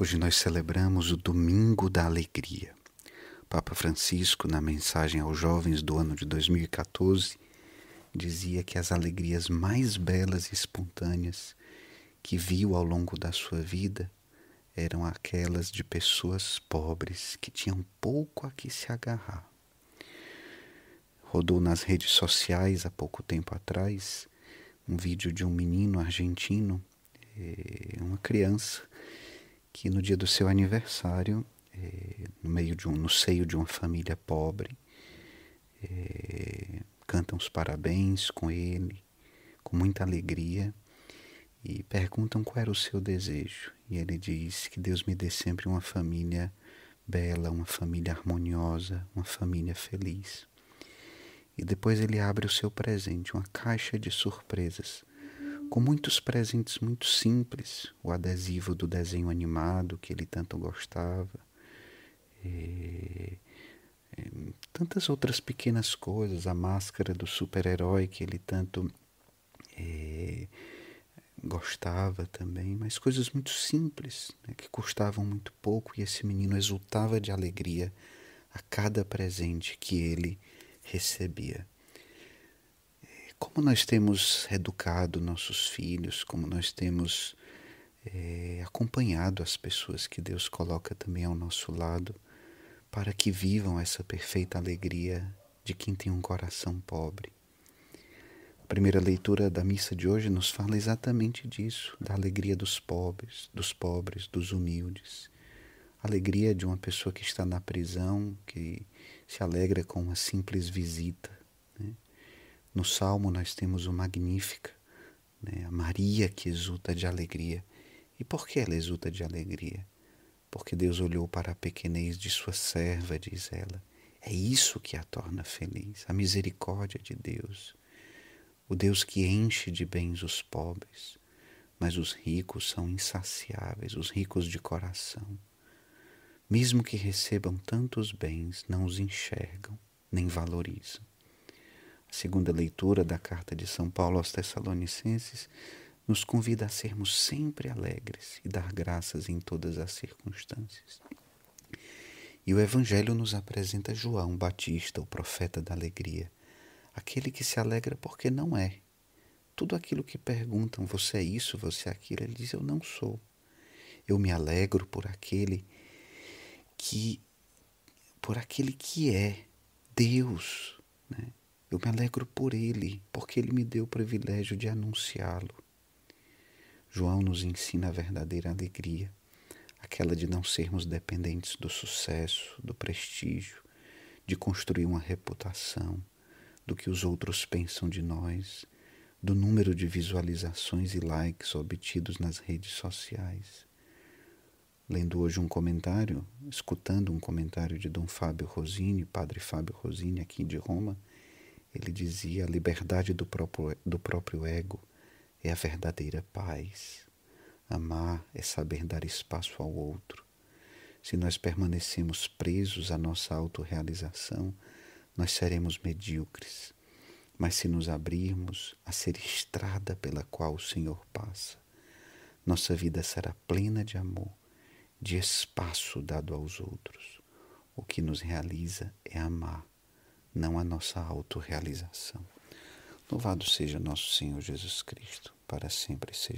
Hoje nós celebramos o Domingo da Alegria. Papa Francisco, na mensagem aos jovens do ano de 2014, dizia que as alegrias mais belas e espontâneas que viu ao longo da sua vida eram aquelas de pessoas pobres que tinham pouco a que se agarrar. Rodou nas redes sociais há pouco tempo atrás um vídeo de um menino argentino, eh, uma criança, que no dia do seu aniversário, é, no meio de um, no seio de uma família pobre, é, eh, cantam os parabéns com ele, com muita alegria, e perguntam qual era o seu desejo. E ele diz que Deus me dê sempre uma família bela, uma família harmoniosa, uma família feliz. E depois ele abre o seu presente, uma caixa de surpresas com muitos presentes muito simples, o adesivo do desenho animado que ele tanto gostava, e, e, tantas outras pequenas coisas, a máscara do super-herói que ele tanto e, gostava também, mas coisas muito simples, né, que custavam muito pouco, e esse menino exultava de alegria a cada presente que ele recebia como nós temos educado nossos filhos, como nós temos é, acompanhado as pessoas que Deus coloca também ao nosso lado, para que vivam essa perfeita alegria de quem tem um coração pobre. A primeira leitura da missa de hoje nos fala exatamente disso, da alegria dos pobres, dos pobres, dos humildes. A alegria de uma pessoa que está na prisão, que se alegra com uma simples visita no Salmo nós temos o Magnífica, né? a Maria que exulta de alegria. E por que ela exulta de alegria? Porque Deus olhou para a pequenez de sua serva, diz ela. É isso que a torna feliz, a misericórdia de Deus. O Deus que enche de bens os pobres, mas os ricos são insaciáveis, os ricos de coração. Mesmo que recebam tantos bens, não os enxergam nem valorizam segunda leitura da carta de São Paulo aos Tessalonicenses, nos convida a sermos sempre alegres e dar graças em todas as circunstâncias. E o Evangelho nos apresenta João Batista, o profeta da alegria, aquele que se alegra porque não é. Tudo aquilo que perguntam, você é isso, você é aquilo, ele diz: Eu não sou. Eu me alegro por aquele que por aquele que é Deus, né? Eu me alegro por ele, porque ele me deu o privilégio de anunciá-lo. João nos ensina a verdadeira alegria, aquela de não sermos dependentes do sucesso, do prestígio, de construir uma reputação, do que os outros pensam de nós, do número de visualizações e likes obtidos nas redes sociais. Lendo hoje um comentário, escutando um comentário de Dom Fábio Rosini, Padre Fábio Rosini, aqui de Roma, ele dizia: a liberdade do próprio, do próprio ego é a verdadeira paz. Amar é saber dar espaço ao outro. Se nós permanecemos presos à nossa autorrealização, nós seremos medíocres. Mas se nos abrirmos a ser estrada pela qual o Senhor passa, nossa vida será plena de amor, de espaço dado aos outros. O que nos realiza é amar não a nossa autorrealização. Louvado seja nosso Senhor Jesus Cristo, para sempre seja.